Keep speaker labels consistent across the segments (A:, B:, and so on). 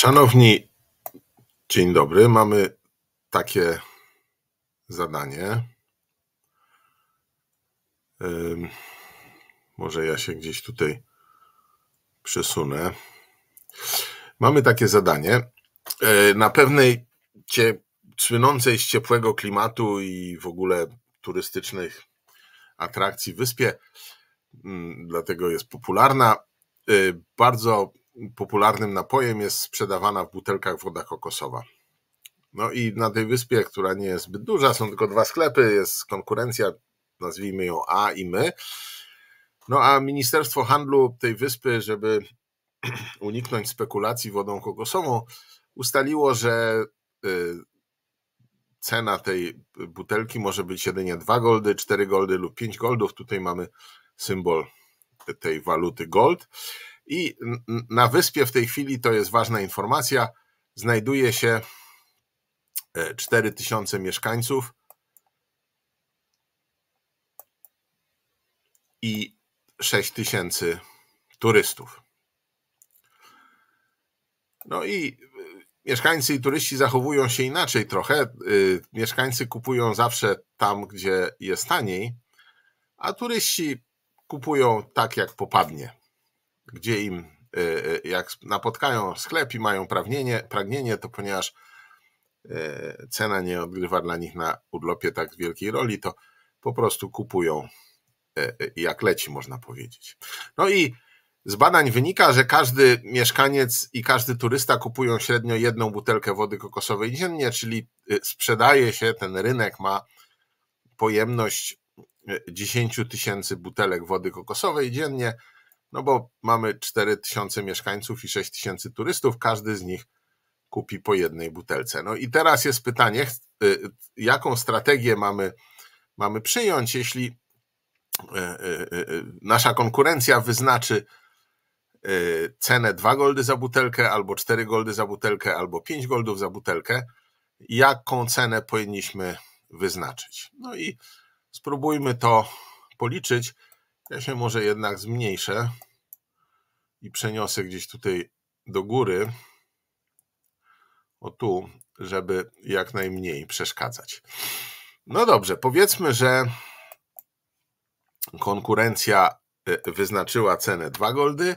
A: Szanowni, dzień dobry. Mamy takie zadanie. Może ja się gdzieś tutaj przesunę. Mamy takie zadanie. Yy, na pewnej cie, słynącej z ciepłego klimatu i w ogóle turystycznych atrakcji wyspie, dlatego jest popularna, yy, bardzo popularnym napojem jest sprzedawana w butelkach woda kokosowa. No i na tej wyspie, która nie jest zbyt duża, są tylko dwa sklepy, jest konkurencja, nazwijmy ją A i my. No a Ministerstwo Handlu tej wyspy, żeby uniknąć spekulacji wodą kokosową, ustaliło, że y, cena tej butelki może być jedynie 2 goldy, 4 goldy lub 5 goldów. Tutaj mamy symbol tej waluty gold. I na wyspie w tej chwili, to jest ważna informacja, znajduje się 4000 e, mieszkańców. I 6000 tysięcy turystów. No i e, mieszkańcy i turyści zachowują się inaczej trochę. E, mieszkańcy kupują zawsze tam, gdzie jest taniej, a turyści kupują tak, jak popadnie gdzie im, y, y, jak napotkają sklep i mają pragnienie, pragnienie to ponieważ y, cena nie odgrywa dla nich na urlopie tak wielkiej roli, to po prostu kupują jak leci, można powiedzieć. No i z badań wynika, że każdy mieszkaniec i każdy turysta kupują średnio jedną butelkę wody kokosowej dziennie, czyli sprzedaje się, ten rynek ma pojemność 10 tysięcy butelek wody kokosowej dziennie. No bo mamy 4000 mieszkańców i 6000 turystów, każdy z nich kupi po jednej butelce. No i teraz jest pytanie, y, y, jaką strategię mamy, mamy przyjąć, jeśli y, nasza konkurencja wyznaczy cenę 2 goldy za butelkę, albo 4 goldy za butelkę, albo 5 goldów za butelkę, jaką cenę powinniśmy wyznaczyć. No i spróbujmy to policzyć. Ja się może jednak zmniejszę i przeniosę gdzieś tutaj do góry, o tu, żeby jak najmniej przeszkadzać. No dobrze, powiedzmy, że konkurencja e, wyznaczyła cenę 2 goldy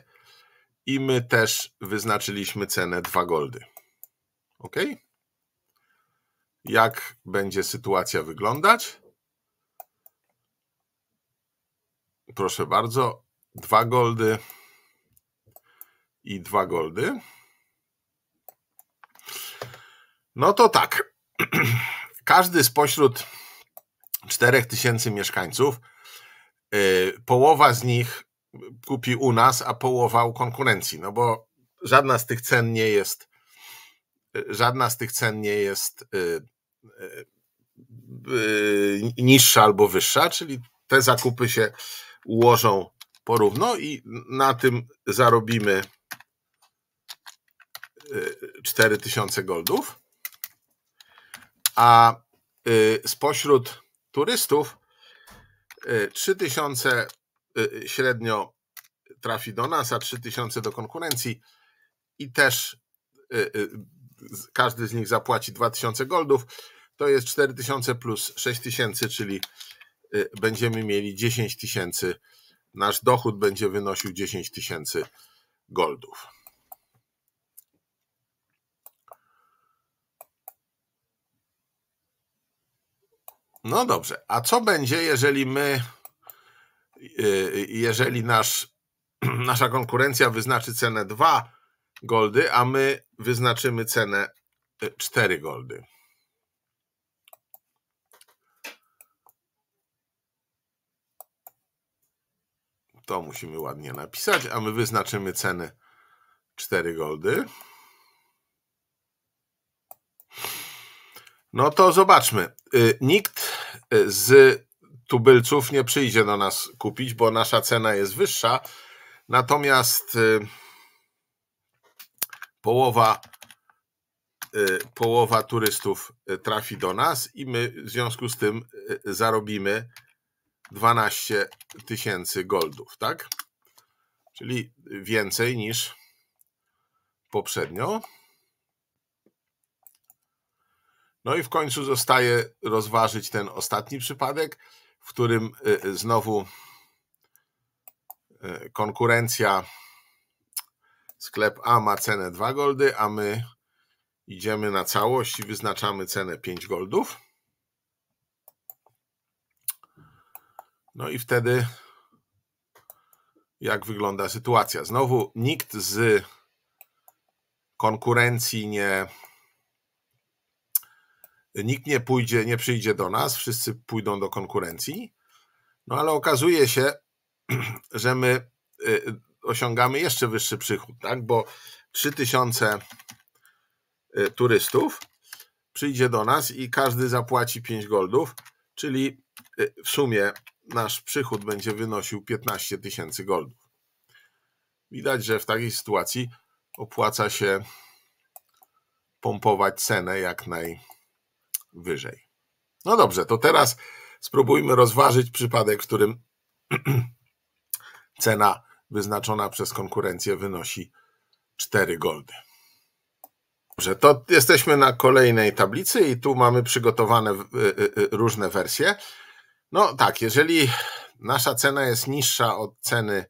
A: i my też wyznaczyliśmy cenę 2 goldy. Ok? Jak będzie sytuacja wyglądać? Proszę bardzo, dwa goldy i dwa goldy. No to tak. Każdy spośród 4000 mieszkańców, y, połowa z nich kupi u nas, a połowa u konkurencji, no bo żadna z tych cen nie jest y, żadna z tych cen nie jest y, niższa albo wyższa, czyli te zakupy się ułożą porówno i na tym zarobimy 4000 y, goldów. A y, spośród turystów 3000 y, średnio trafi do nas, a 3000 do konkurencji i też każdy z nich zapłaci 2000 goldów. To jest 4000 plus 6000, czyli Y, będziemy mieli 10 tysięcy, nasz dochód będzie wynosił 10 tysięcy goldów. No dobrze, a co będzie, jeżeli my, y, jeżeli nasz, nasza konkurencja wyznaczy cenę 2 goldy, a my wyznaczymy cenę 4 y, goldy? To musimy ładnie napisać, a my wyznaczymy cenę 4 goldy. No to zobaczmy. Y, nikt y, z tubylców nie przyjdzie do nas kupić, bo nasza cena jest wyższa. Natomiast y, połowa, połowa turystów trafi do nas i my w związku z tym zarobimy 12 tysięcy goldów, tak? Czyli więcej niż poprzednio. No i w końcu zostaje rozważyć ten ostatni przypadek, w którym y, y, znowu y, konkurencja sklep A ma cenę 2 goldy, a my idziemy na całość i wyznaczamy cenę 5 goldów. No i wtedy jak wygląda sytuacja? Znowu nikt z konkurencji nie. Nikt nie pójdzie, nie przyjdzie do nas, wszyscy pójdą do konkurencji. No ale okazuje się, że my y, osiągamy jeszcze wyższy przychód, tak? Bo 3000 y, turystów przyjdzie do nas i każdy zapłaci 5 goldów, czyli y, w sumie nasz przychód będzie wynosił 15 tysięcy goldów. Widać, że w takiej sytuacji opłaca się pompować cenę jak najwyżej. No dobrze, to teraz spróbujmy rozważyć przypadek, w którym cena wyznaczona przez konkurencję wynosi 4 goldy. Dobrze, to jesteśmy na kolejnej tablicy i tu mamy przygotowane y, y, y, różne wersje. No tak, jeżeli nasza cena jest niższa od ceny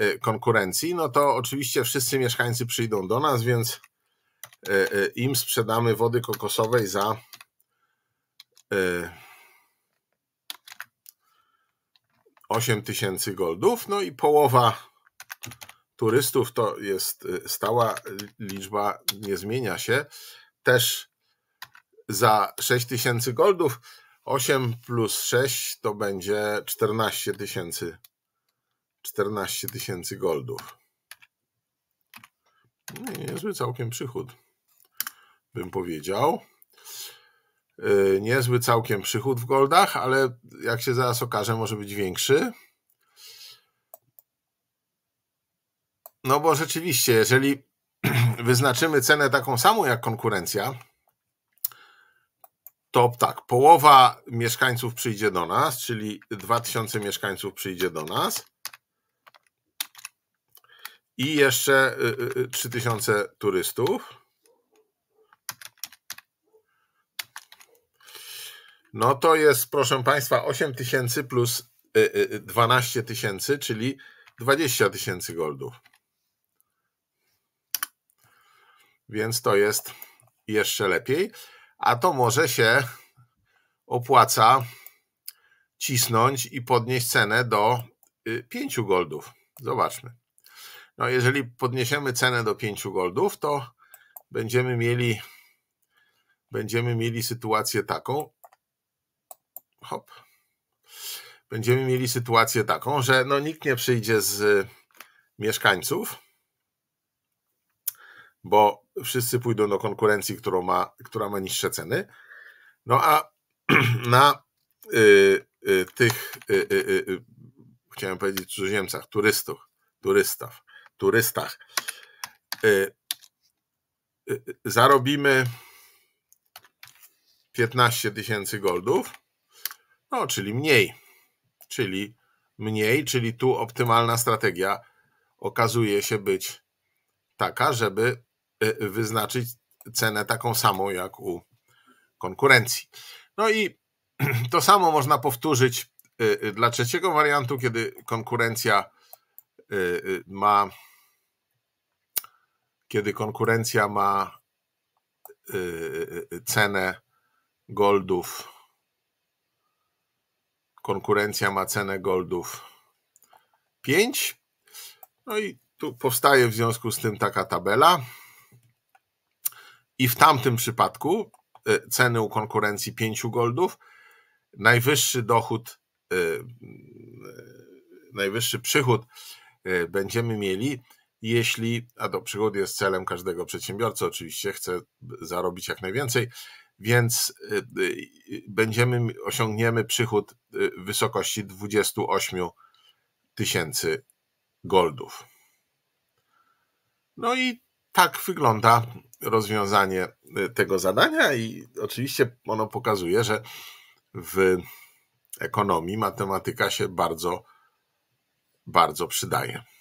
A: y, konkurencji, no to oczywiście wszyscy mieszkańcy przyjdą do nas, więc y, y, im sprzedamy wody kokosowej za tysięcy goldów, no i połowa turystów to jest stała liczba, nie zmienia się, też za 6000 goldów 8 plus 6 to będzie 14 tysięcy. 14 tysięcy goldów. No niezły całkiem przychód, bym powiedział. Y, niezły całkiem przychód w goldach, ale jak się zaraz okaże, może być większy. No bo rzeczywiście, jeżeli wyznaczymy cenę taką samą jak konkurencja, to tak, połowa mieszkańców przyjdzie do nas, czyli 2000 mieszkańców przyjdzie do nas i jeszcze 3000 y, y, y, turystów. No to jest, proszę Państwa, 8000 plus 12 tysięcy, czyli 20 tysięcy goldów. Więc to jest jeszcze lepiej a to może się opłaca cisnąć i podnieść cenę do 5 y, goldów. Zobaczmy. No, jeżeli podniesiemy cenę do 5 goldów, to będziemy mieli będziemy mieli sytuację taką. Hop. Będziemy mieli sytuację taką, że no nikt nie przyjdzie z mieszkańców bo wszyscy pójdą do konkurencji, którą ma, która ma niższe ceny. No a na y, y, tych, y, y, y, y chciałem powiedzieć cudzoziemcach, turystów, turystach, turystach, zarobimy 15 tysięcy goldów, no czyli mniej, czyli mniej, czyli tu optymalna strategia okazuje się być taka, żeby Y, wyznaczyć cenę taką samą jak u konkurencji. No i to samo można powtórzyć y, y, dla trzeciego wariantu, kiedy konkurencja ma kiedy konkurencja ma cenę goldów konkurencja ma cenę goldów 5 no i tu powstaje w związku z tym taka tabela i w tamtym przypadku e, ceny u konkurencji 5 goldów, najwyższy dochód, e, e, najwyższy przychód będziemy mieli, jeśli, a to przychód jest celem każdego przedsiębiorcy, oczywiście chce zarobić jak najwięcej, więc będziemy, osiągniemy przychód w wysokości 28 tysięcy goldów. No i tak wygląda rozwiązanie y, tego zadania i oczywiście ono pokazuje, że w ekonomii matematyka się bardzo, bardzo przydaje.